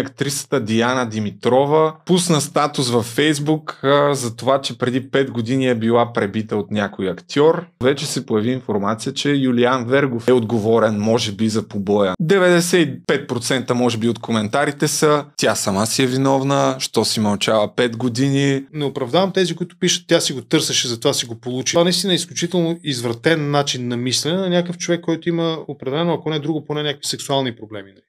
Актрисата Диана Димитрова пусна статус във Фейсбук а, за това, че преди 5 години е била пребита от някой актьор. Вече се появи информация, че Юлиан Вергов е отговорен, може би, за побоя. 95% може би от коментарите са тя сама си е виновна, що си мълчава 5 години. Не оправдавам тези, които пишат, тя си го търсеше, затова си го получи. Това наистина е изключително извратен начин на мислене на някакъв човек, който има определено, ако не друго, поне някакви сексуални проблеми. Нали?